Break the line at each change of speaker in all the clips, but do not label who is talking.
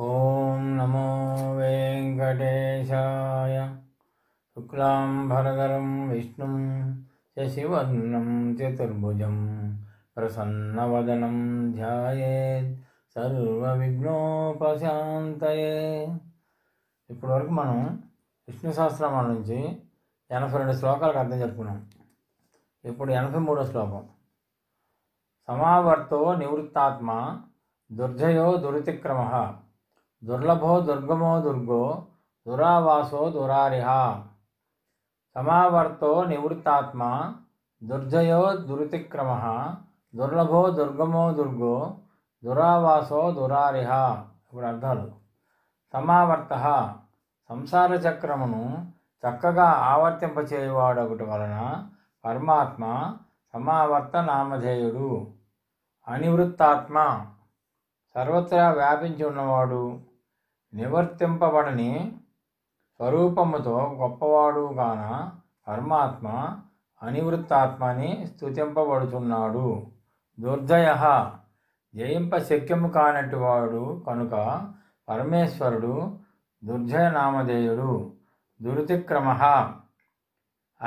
ॐ नमो वेङ्कटेशाय शुक्लां भरदरं विष्णुं शशिवर्णं ప్రసన్నవదనం प्रसन्नवदनं ध्यायेत् సర్వవిఘ్నోపశాంతయే ఇప్పటివరకు మనం విష్ణు సహస్రమాల నుంచి ఎనభై రెండు శ్లోకాలకు అర్థం చెప్పుకున్నాం ఇప్పుడు ఎనభై మూడో శ్లోకం సమావర్తో నివృత్తాత్మ దుర్జయో దురితిక్రమ దుర్లభో దుర్గమో దుర్గో దురావాసో దురారిహ సమావర్తో నివృత్తాత్మ దుర్జయో దురతిక్రమ దుర్లభో దుర్గమో దుర్గో దురావాసో దురారిహ ఇప్పుడు అర్థాలు సమావర్త సంసార చక్రమును చక్కగా ఆవర్తింపచేయువాడొకటి వలన పరమాత్మ సమావర్త నామధేయుడు అనివృత్తాత్మ సర్వత్రా వ్యాపించి ఉన్నవాడు నివర్తింపబడని స్వరూపముతో గొప్పవాడుగాన పరమాత్మ అనివృత్తాత్మ అని స్థుతింపబడుతున్నాడు దుర్జయ జయింప శక్యము కానటివాడు కనుక పరమేశ్వరుడు దుర్జయ నామధేయుడు దురుతిక్రమ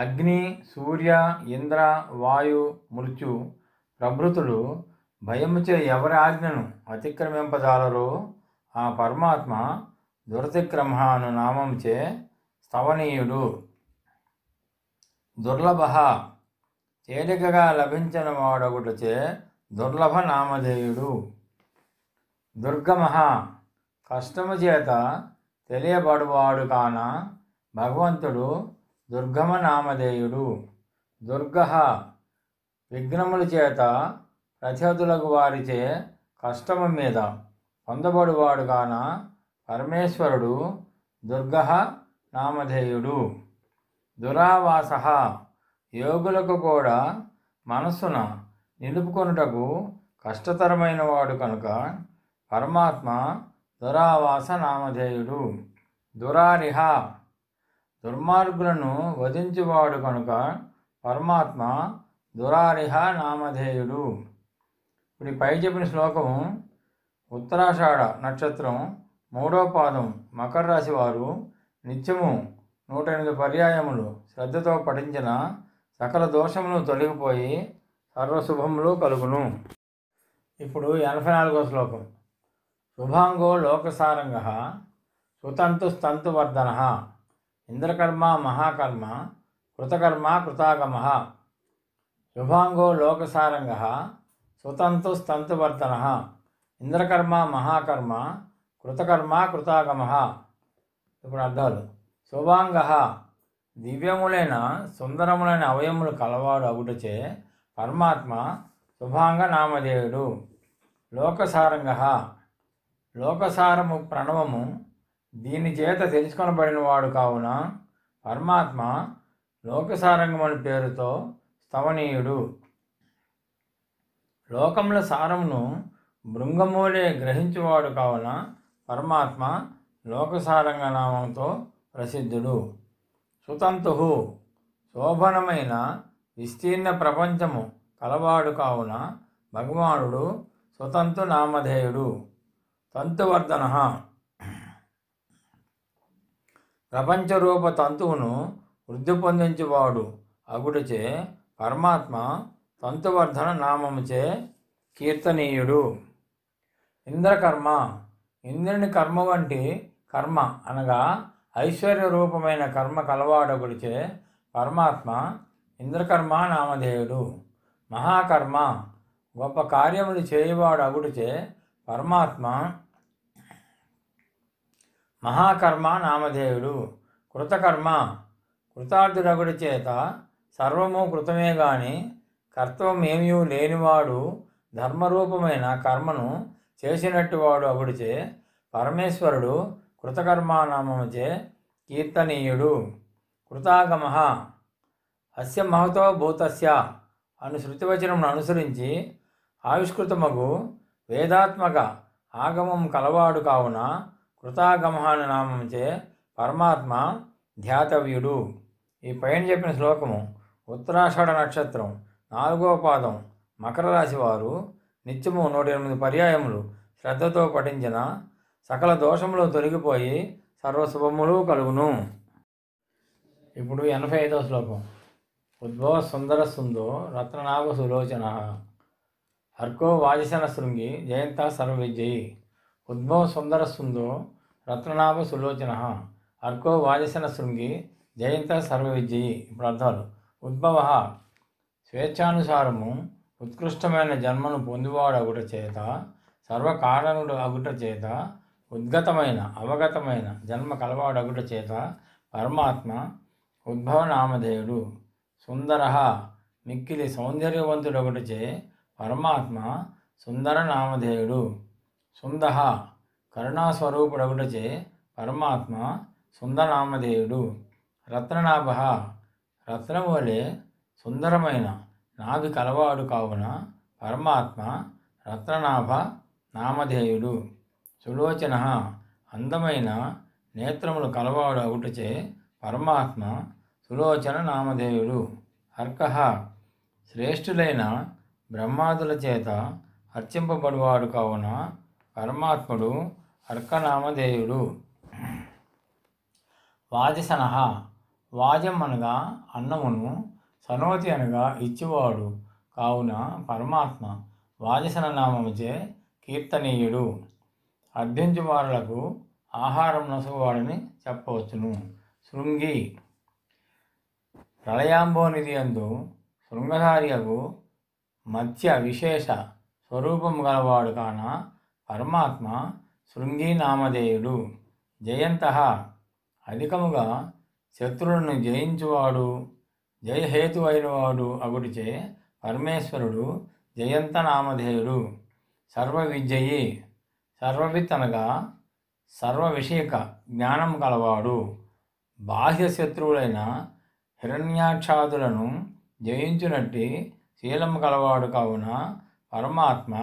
అగ్ని సూర్య ఇంద్ర వాయు మృత్యు ప్రభృతుడు భయముచే ఎవరి ఆజ్ఞను అతిక్రమింపజాలరో ఆ పరమాత్మ దురతిక్రమ అను నామంచే స్తవనీయుడు దుర్లభ తేలికగా లభించిన వాడగుటచే దుర్లభ నామధేయుడు దుర్గమ కష్టము చేత తెలియబడువాడు కాన భగవంతుడు దుర్గమ నామధేయుడు దుర్గ విఘ్నముల చేత ప్రత్యర్థులకు వారిచే కష్టము మీద పొందబడువాడు పరమేశ్వరుడు దుర్గ నామధేయుడు దురావాస యోగులకు కూడా మనస్సున నిలుపుకొనుటకు కష్టతరమైన వాడు కనుక పరమాత్మ దురావాస నామధేయుడు దురారిహ దుర్మార్గులను వధించువాడు కనుక పరమాత్మ దురారిహ నామధేయుడు ఇప్పుడు పై చెప్పిన శ్లోకము ఉత్తరాషాఢ నక్షత్రం మూడో పాదం మకర రాశి వారు నిత్యము నూట ఎనిమిది పర్యాయములు శ్రద్ధతో పఠించిన సకల దోషములు తొలగిపోయి సర్వశుభములు కలుగును ఇప్పుడు ఎనభై నాలుగో శ్లోకం శుభాంగో లోకసారంగ సుతంతు వర్ధన ఇంద్రకర్మ మహాకర్మ కృతకర్మ కృతాగమ శుభాంగో లోకసారంగ సుతంతు వర్ధన ఇంద్రకర్మ మహాకర్మ కృతకర్మ కృతాగమ ఇప్పుడు అర్థాలు శుభాంగ దివ్యములైన సుందరములైన అవయములు కలవాడు అగుటచే పరమాత్మ శుభాంగ నామదేవుడు లోకసారంగ లోకసారము ప్రణవము దీని చేత తెలుసుకొనబడినవాడు కావున పరమాత్మ లోకసారంగమని పేరుతో స్తవనీయుడు లోకముల సారమును భృంగమూలే గ్రహించువాడు కావున పరమాత్మ లోకసారంగ నామంతో ప్రసిద్ధుడు సుతంతు శోభనమైన విస్తీర్ణ ప్రపంచము కలవాడు కావున భగవానుడు స్వతంతు నామధేయుడు తంతువర్ధన ప్రపంచరూప తంతువును వృద్ధి పొందించువాడు అగుడిచే పరమాత్మ తంతువర్ధన నామముచే కీర్తనీయుడు ఇంద్రకర్మ ఇంద్రుని కర్మ వంటి కర్మ అనగా ఐశ్వర్య రూపమైన కర్మ కలవాడగుడిచే పరమాత్మ ఇంద్రకర్మ నామధేయుడు మహాకర్మ గొప్ప కార్యములు చేయవాడు అగుడిచే పరమాత్మ మహాకర్మ నామధేయుడు కృతకర్మ కృతార్థుడగుడి చేత సర్వము కృతమే గాని కర్తవ్యం ఏమీ లేనివాడు ధర్మరూపమైన కర్మను చేసినట్టు వాడు అవుడిచే పరమేశ్వరుడు కృతకర్మానామముచే కీర్తనీయుడు కృతాగమ అస్య మహతో భూతస్య అను శృతివచనమును అనుసరించి ఆవిష్కృతమగు వేదాత్మక ఆగమం కలవాడు కావున కృతాగమ అని నామంచే పరమాత్మ ధ్యాతవ్యుడు ఈ పైన చెప్పిన శ్లోకము ఉత్తరాషాఢ నక్షత్రం నాలుగో పాదం మకర రాశివారు నిత్యము నూట ఎనిమిది పర్యాయములు శ్రద్ధతో పఠించిన సకల దోషములు తొలగిపోయి సర్వశుభములు కలుగును ఇప్పుడు ఎనభై ఐదో శ్లోకం ఉద్భవ సుందర సుందో రత్ననాభ సులోచన హర్కో వాజసన శృంగి జయంత సర్వవిజయి ఉద్భవ సుందర సుందో రత్ననాభ సులోచన అర్కో వాజసన శృంగి జయంత సర్వవిజయి ఇప్పుడు అర్థాలు ఉద్భవ స్వేచ్ఛానుసారము ఉత్కృష్టమైన జన్మను అగుట చేత సర్వకారణుడు అగుట చేత ఉద్గతమైన అవగతమైన జన్మ అగుట చేత పరమాత్మ ఉద్భవనామధేయుడు సుందర మిక్కిలి సౌందర్యవంతుడొకటిచే పరమాత్మ సుందర నామధేయుడు సుంద కరుణాస్వరూపుడొకటిచే పరమాత్మ సుందరనామధేయుడు రత్ననాభ రత్నములే సుందరమైన నాది కలవాడు కావున పరమాత్మ రత్ననాభ నామధేయుడు సులోచన అందమైన నేత్రములు కలవాడు అవుటచే పరమాత్మ సులోచన నామధేయుడు అర్కహ శ్రేష్ఠులైన బ్రహ్మాదుల చేత అర్చింపబడివాడు కావున పరమాత్ముడు అర్కనామధేయుడు వాజసన వాజం అనగా అన్నమును సనోతి అనగా ఇచ్చివాడు కావున పరమాత్మ నామముచే కీర్తనీయుడు వాళ్లకు ఆహారం నొసగువాడని చెప్పవచ్చును శృంగి ప్రళయాంబోనిధి అందు శృంగధార్యకు మత్స్య విశేష స్వరూపం గలవాడు కాన పరమాత్మ శృంగి నామధేయుడు జయంత అధికముగా శత్రువులను జయించువాడు జయహేతు అయినవాడు అగుడిచే పరమేశ్వరుడు జయంత నామధేయుడు సర్వ విజయి సర్వవిత్ అనగా సర్వ విషయక జ్ఞానం కలవాడు బాహ్య శత్రువులైన హిరణ్యాక్షాదులను జయించునట్టి శీలం కలవాడు కావున పరమాత్మ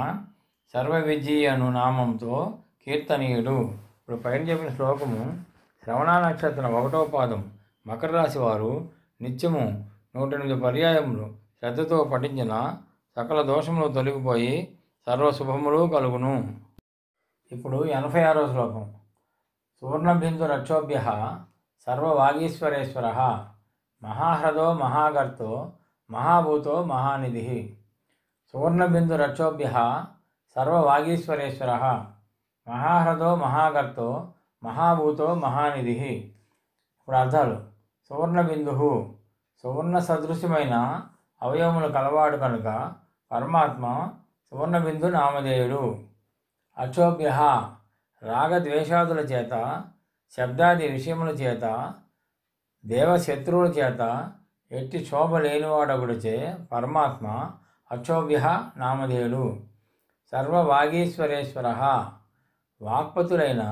సర్వ విజయ అను నామంతో కీర్తనీయుడు ఇప్పుడు పైన చెప్పిన శ్లోకము శ్రవణ నక్షత్రం ఒకటో పాదం మకర రాశి వారు నిత్యము నూట ఎనిమిది పర్యాయములు శ్రద్ధతో పఠించిన సకల దోషములు తొలగిపోయి సర్వశుభములు కలుగును ఇప్పుడు ఎనభై ఆరో శ్లోకం సూర్ణబిందు రక్షోభ్య సర్వవాగీశ్వరేశ్వర మహాహ్రదో మహాగర్తో మహాభూతో మహానిధి సువర్ణబిందు రక్షోభ్య సర్వవాగీశ్వరేశ్వర మహాహ్రదో మహాగర్తో మహాభూతో మహానిధి ఇప్పుడు అర్థాలు సువర్ణబిందు సువర్ణ సదృశ్యమైన అవయవములు కలవాడు కనుక పరమాత్మ సువర్ణ బిందు నామధేయుడు అక్షోభ్య రాగద్వేషాదుల చేత శబ్దాది విషయముల చేత దేవశత్రువుల చేత ఎట్టి శోభ లేనివాడగుడిచే పరమాత్మ అక్షోభ్య నామధేయుడు సర్వవాగీశ్వరేశ్వర వాక్పతులైన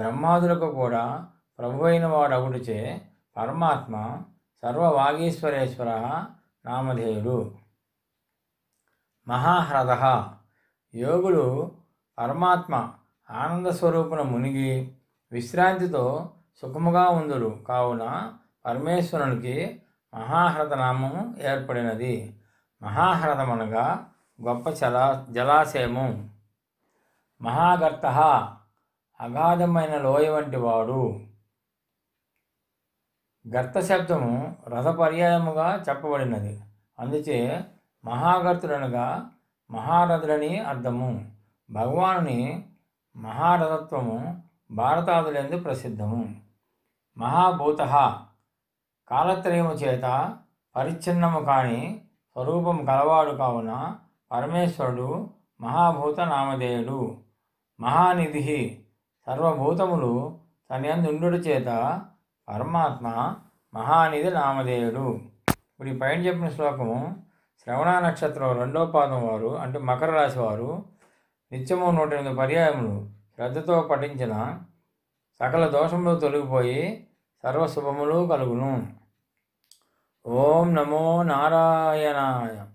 బ్రహ్మాదులకు కూడా ప్రభువైన వాడగుడిచే పరమాత్మ సర్వవాగీశ్వరేశ్వర నామధేయుడు మహాహ్రద యోగులు పరమాత్మ ఆనంద ఆనందస్వరూపున మునిగి విశ్రాంతితో సుఖముగా ఉందురు కావున పరమేశ్వరునికి మహాహ్రద నామము ఏర్పడినది మహాహ్రదమనగా గొప్ప జలా జలాశయము మహాగర్త అగాధమైన లోయ వంటి వాడు గర్త శబ్దము రథపర్యాయముగా చెప్పబడినది అందుచే మహాగర్తుడనగా మహారథుడని అర్థము భగవానుని మహారథత్వము భారతాదులందు ప్రసిద్ధము మహాభూత కాలత్రయము చేత పరిచ్ఛిన్నము కాని స్వరూపం కలవాడు కావున పరమేశ్వరుడు మహాభూత నామధేయుడు మహానిధి సర్వభూతములు తన చేత పరమాత్మ మహానిధి నామధేయుడు ఇప్పుడు ఈ పైన చెప్పిన శ్లోకము శ్రవణ నక్షత్రం రెండో పాదం వారు అంటే మకర రాశి వారు నిత్యము నూట ఎనిమిది పర్యాయములు శ్రద్ధతో పఠించిన సకల దోషములు తొలగిపోయి సర్వశుభములు కలుగును ఓం నమో నారాయణాయ